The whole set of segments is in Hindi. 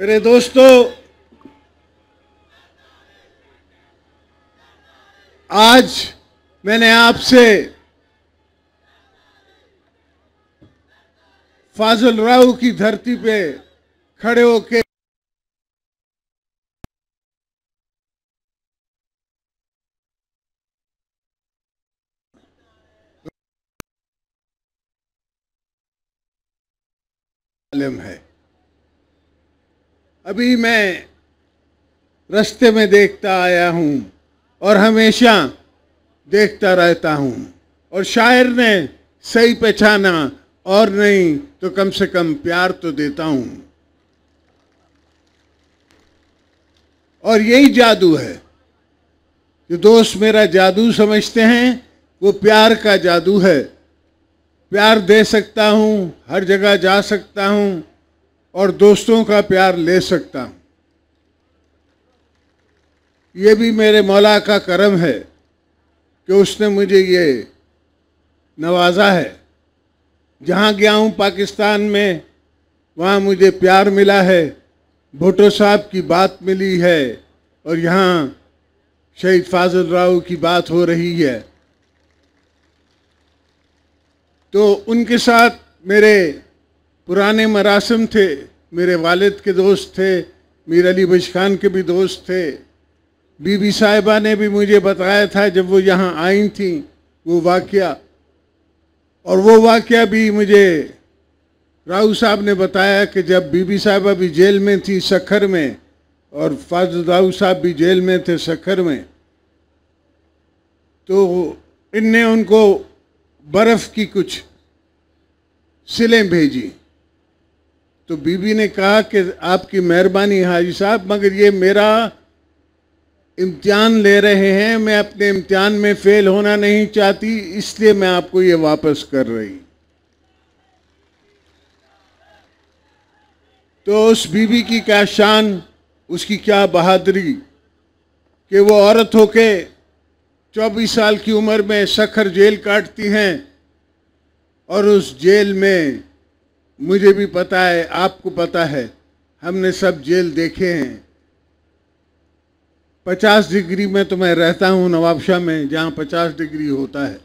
मेरे दोस्तों आज मैंने आपसे फाजल राव की धरती पे खड़े होके है अभी मैं रास्ते में देखता आया हूँ और हमेशा देखता रहता हूँ और शायर ने सही पहचाना और नहीं तो कम से कम प्यार तो देता हूँ और यही जादू है जो दोस्त मेरा जादू समझते हैं वो प्यार का जादू है प्यार दे सकता हूँ हर जगह जा सकता हूँ और दोस्तों का प्यार ले सकता हूँ ये भी मेरे मौला का करम है कि उसने मुझे ये नवाजा है जहाँ गया हूँ पाकिस्तान में वहाँ मुझे प्यार मिला है भुटो साहब की बात मिली है और यहाँ शहीद फाजल राव की बात हो रही है तो उनके साथ मेरे पुराने मरासम थे मेरे वालिद के दोस्त थे मीर अली बश खान के भी दोस्त थे बीबी साहिबा ने भी मुझे बताया था जब वो यहाँ आई थी वो वाक़ और वो वाक़ भी मुझे राहू साहब ने बताया कि जब बीबी साहिबा भी जेल में थी सखर में और फाजल राहू साहब भी जेल में थे सखर में तो इनने उनको बर्फ़ की कुछ सिलें भेजी तो बीबी ने कहा कि आपकी मेहरबानी हाजी साहब मगर ये मेरा इम्तिहान ले रहे हैं मैं अपने इम्तिहान में फेल होना नहीं चाहती इसलिए मैं आपको ये वापस कर रही तो उस बीबी की क्या शान उसकी क्या बहादुरी कि वो औरत होके चौबीस साल की उम्र में सखर जेल काटती हैं और उस जेल में मुझे भी पता है आपको पता है हमने सब जेल देखे हैं पचास डिग्री में तो मैं रहता हूँ नवाबशाह में जहाँ पचास डिग्री होता है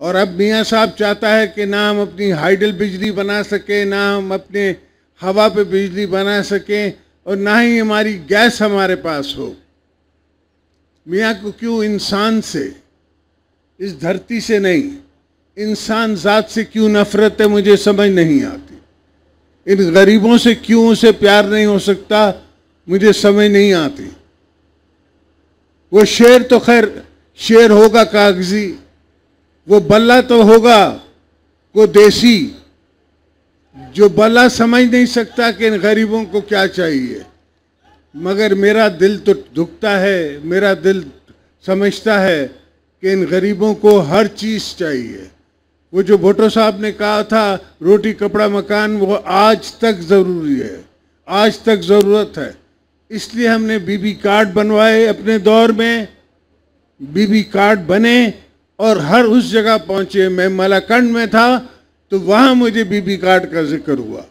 और अब मियाँ साहब चाहता है कि ना हम अपनी हाइडल बिजली बना सकें ना हम अपने हवा पे बिजली बना सकें और ना ही हमारी गैस हमारे पास हो मियाँ को क्यों इंसान से इस धरती से नहीं इंसान जात से क्यों नफरत है मुझे समझ नहीं आती इन गरीबों से क्यों उसे प्यार नहीं हो सकता मुझे समझ नहीं आती वो शेर तो खैर शेर होगा कागजी वो बल्ला तो होगा वो देसी जो बल्ला समझ नहीं सकता कि इन गरीबों को क्या चाहिए मगर मेरा दिल तो दुखता है मेरा दिल समझता है कि इन गरीबों को हर चीज़ चाहिए वो जो भुट्टो साहब ने कहा था रोटी कपड़ा मकान वो आज तक ज़रूरी है आज तक ज़रूरत है इसलिए हमने बीबी कार्ड बनवाए अपने दौर में बीबी कार्ड बने और हर उस जगह पहुंचे मैं मलाकंड में था तो वहाँ मुझे बीबी कार्ड का जिक्र हुआ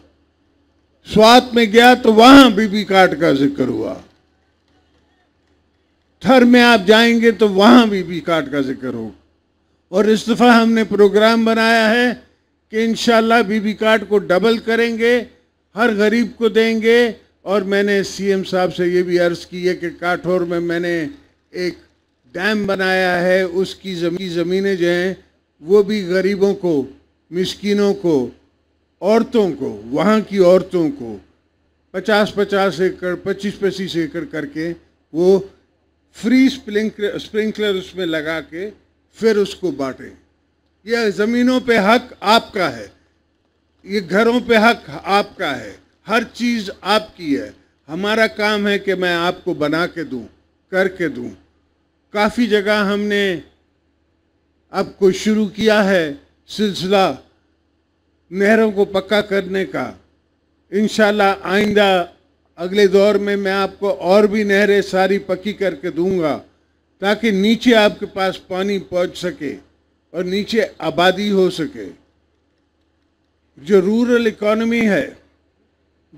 स्वात में गया तो वहाँ बीबी कार्ड का जिक्र हुआ थर में आप जाएंगे तो वहाँ बीबी कार्ड का जिक्र होगा और इस दफ़ा हमने प्रोग्राम बनाया है कि इन बीबी कार्ड को डबल करेंगे हर गरीब को देंगे और मैंने सीएम साहब से ये भी अर्ज़ की है कि काठौर में मैंने एक डैम बनाया है उसकी जमी ज़मीनें जो हैं वो भी गरीबों को मस्किनों को औरतों को वहाँ की औरतों को पचास पचास एकड़ पच्चीस पच्चीस एकड़ करके वो फ्री स्प्रिंकलर उसमें लगा के फिर उसको बांटें यह ज़मीनों पे हक आपका है ये घरों पे हक आपका है हर चीज़ आपकी है हमारा काम है कि मैं आपको बना के दूँ करके दूँ काफ़ी जगह हमने आपको शुरू किया है सिलसिला नहरों को पक्का करने का इन आइंदा अगले दौर में मैं आपको और भी नहरें सारी पक्की करके दूंगा ताकि नीचे आपके पास पानी पहुंच सके और नीचे आबादी हो सके जो रूरल इकोनॉमी है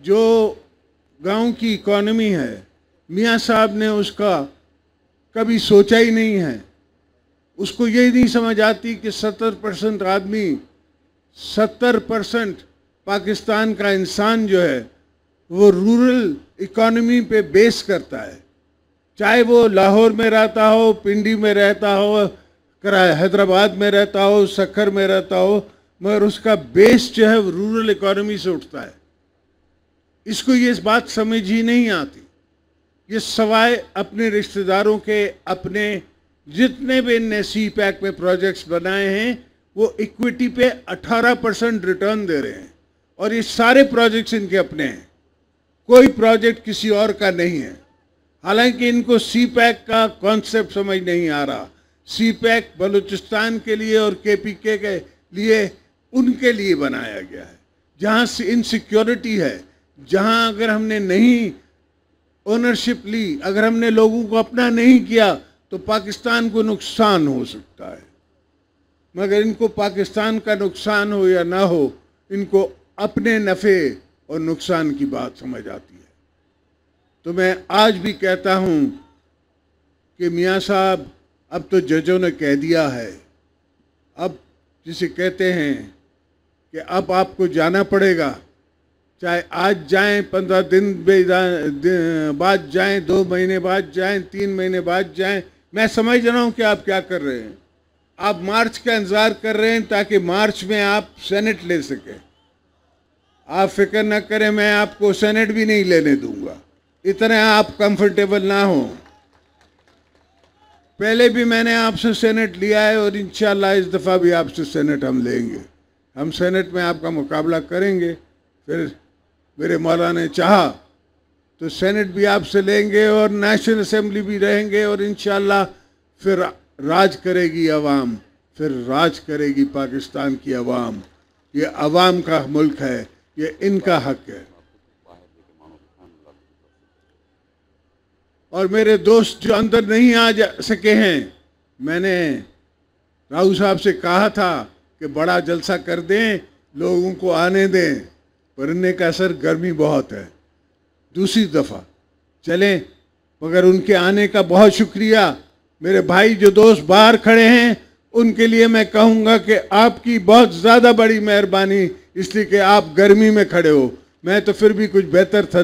जो गांव की इकोनॉमी है मियाँ साहब ने उसका कभी सोचा ही नहीं है उसको ये नहीं समझ आती कि सत्तर परसेंट आदमी सत्तर परसेंट पाकिस्तान का इंसान जो है वो रूरल इकोनॉमी पे बेस करता है चाहे वो लाहौर में रहता हो पिंडी में रहता हो हैदराबाद में रहता हो सखर में रहता हो मगर उसका बेस जो है रूरल इकोनॉमी से उठता है इसको ये इस बात समझ ही नहीं आती ये सवाए अपने रिश्तेदारों के अपने जितने भी इन सी पैक में प्रोजेक्ट्स बनाए हैं वो इक्विटी पे 18 परसेंट रिटर्न दे रहे हैं और ये सारे प्रोजेक्ट्स इनके अपने हैं कोई प्रोजेक्ट किसी और का नहीं है हालांकि इनको सी पैक का कॉन्सेप्ट समझ नहीं आ रहा सी पैक बलूचिस्तान के लिए और के पी के के लिए उनके लिए बनाया गया है जहाँ से इनसिक्योरिटी है जहाँ अगर हमने नहीं ओनरशिप ली अगर हमने लोगों को अपना नहीं किया तो पाकिस्तान को नुकसान हो सकता है मगर इनको पाकिस्तान का नुकसान हो या ना हो इनको अपने नफ़े और नुकसान की बात समझ आती है तो मैं आज भी कहता हूँ कि मियाँ साहब अब तो जजों ने कह दिया है अब जिसे कहते हैं कि अब आपको जाना पड़ेगा चाहे आज जाएं पंद्रह दिन बाद जाएं दो महीने बाद जाएं तीन महीने बाद जाएं मैं समझ रहा हूँ कि आप क्या कर रहे हैं आप मार्च का इंतज़ार कर रहे हैं ताकि मार्च में आप सेनेट ले सकें आप फिक्र न करें मैं आपको सेनेट भी नहीं लेने दूंगा इतने आप कंफर्टेबल ना हो पहले भी मैंने आपसे सेनेट लिया है और इंशाल्लाह इस दफ़ा भी आपसे सेनेट हम लेंगे हम सेनेट में आपका मुकाबला करेंगे फिर मेरे मौला ने चाहा तो सेनेट भी आपसे लेंगे और नेशनल असम्बली भी रहेंगे और इन फिर राज करेगी अवाम फिर राज करेगी पाकिस्तान की आवाम ये अवाम का मुल्क है ये इनका हक है और मेरे दोस्त जो अंदर नहीं आ जा सके हैं मैंने राहू साहब से कहा था कि बड़ा जलसा कर दें लोगों को आने दें पर इनने का असर गर्मी बहुत है दूसरी दफ़ा चलें मगर उनके आने का बहुत शुक्रिया मेरे भाई जो दोस्त बाहर खड़े हैं उनके लिए मैं कहूँगा कि आपकी बहुत ज़्यादा बड़ी मेहरबानी इसलिए कि आप गर्मी में खड़े हो मैं तो फिर भी कुछ बेहतर था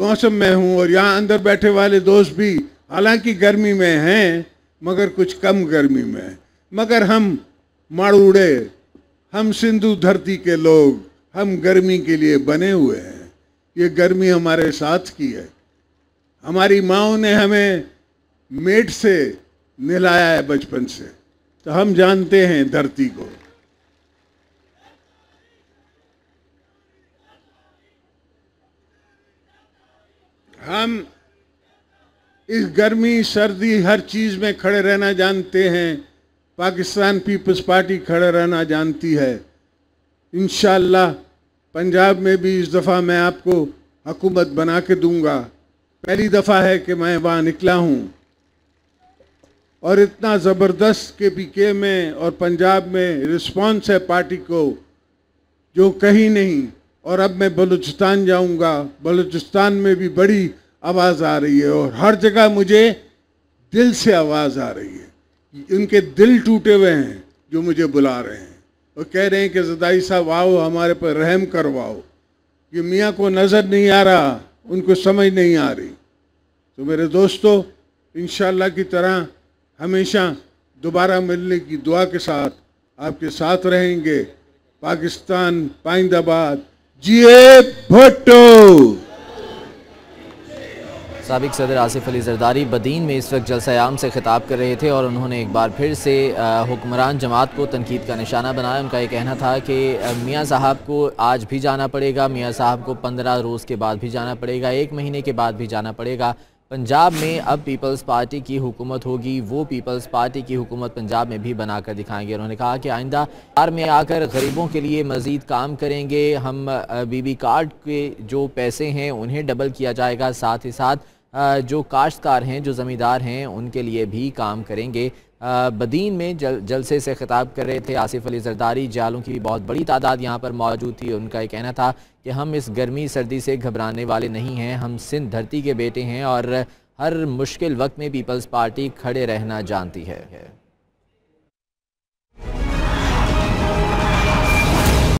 मौसम में हूँ और यहाँ अंदर बैठे वाले दोस्त भी हालांकि गर्मी में हैं मगर कुछ कम गर्मी में मगर हम माड़ूड़े हम सिंधु धरती के लोग हम गर्मी के लिए बने हुए हैं ये गर्मी हमारे साथ की है हमारी माओ ने हमें मेट से नहलाया है बचपन से तो हम जानते हैं धरती को हम इस गर्मी सर्दी हर चीज़ में खड़े रहना जानते हैं पाकिस्तान पीपल्स पार्टी खड़े रहना जानती है इन पंजाब में भी इस दफ़ा मैं आपको हकूमत बना के दूंगा पहली दफ़ा है कि मैं वहाँ निकला हूँ और इतना ज़बरदस्त के पी के में और पंजाब में रिस्पांस है पार्टी को जो कहीं नहीं और अब मैं बलूचिस्तान जाऊँगा बलूचिस्तान में भी बड़ी आवाज़ आ रही है और हर जगह मुझे दिल से आवाज़ आ रही है उनके दिल टूटे हुए हैं जो मुझे बुला रहे हैं और कह रहे हैं कि जदाई साहब आओ हमारे पर रहम करवाओ ये मियाँ को नज़र नहीं आ रहा उनको समझ नहीं आ रही तो मेरे दोस्तों इन की तरह हमेशा दोबारा मिलने की दुआ के साथ आपके साथ रहेंगे पाकिस्तान पाइंदाबाद जिए भट्टो सबक सदर आसिफ अली जरदारी बदीन में इस वक्त जलसायाम से खिताब कर रहे थे और उन्होंने एक बार फिर से हुक्मरान जमात को तनकीद का निशाना बनाया उनका ये कहना था कि मियाँ साहब को आज भी जाना पड़ेगा मियाँ साहब को पंद्रह रोज़ के बाद भी जाना पड़ेगा एक महीने के बाद भी जाना पड़ेगा पंजाब में अब पीपल्स पार्टी की हुकूमत होगी वो पीपल्स पार्टी की हुकूमत पंजाब में भी बनाकर दिखाएंगे उन्होंने कहा कि आइंदा कार में आकर गरीबों के लिए मज़ीद काम करेंगे हम बीबी कार्ड के जो पैसे हैं उन्हें डबल किया जाएगा साथ ही साथ जो काश्तकार हैं जो ज़मींदार हैं उनके लिए भी काम करेंगे बदीन में जल जलसे से खिताब कर रहे थे आसिफ अली जरदारी जालों की भी बहुत बड़ी तादाद यहाँ पर मौजूद थी उनका ये कहना था कि हम इस गर्मी सर्दी से घबराने वाले नहीं हैं हम सिंध धरती के बेटे हैं और हर मुश्किल वक्त में पीपल्स पार्टी खड़े रहना जानती है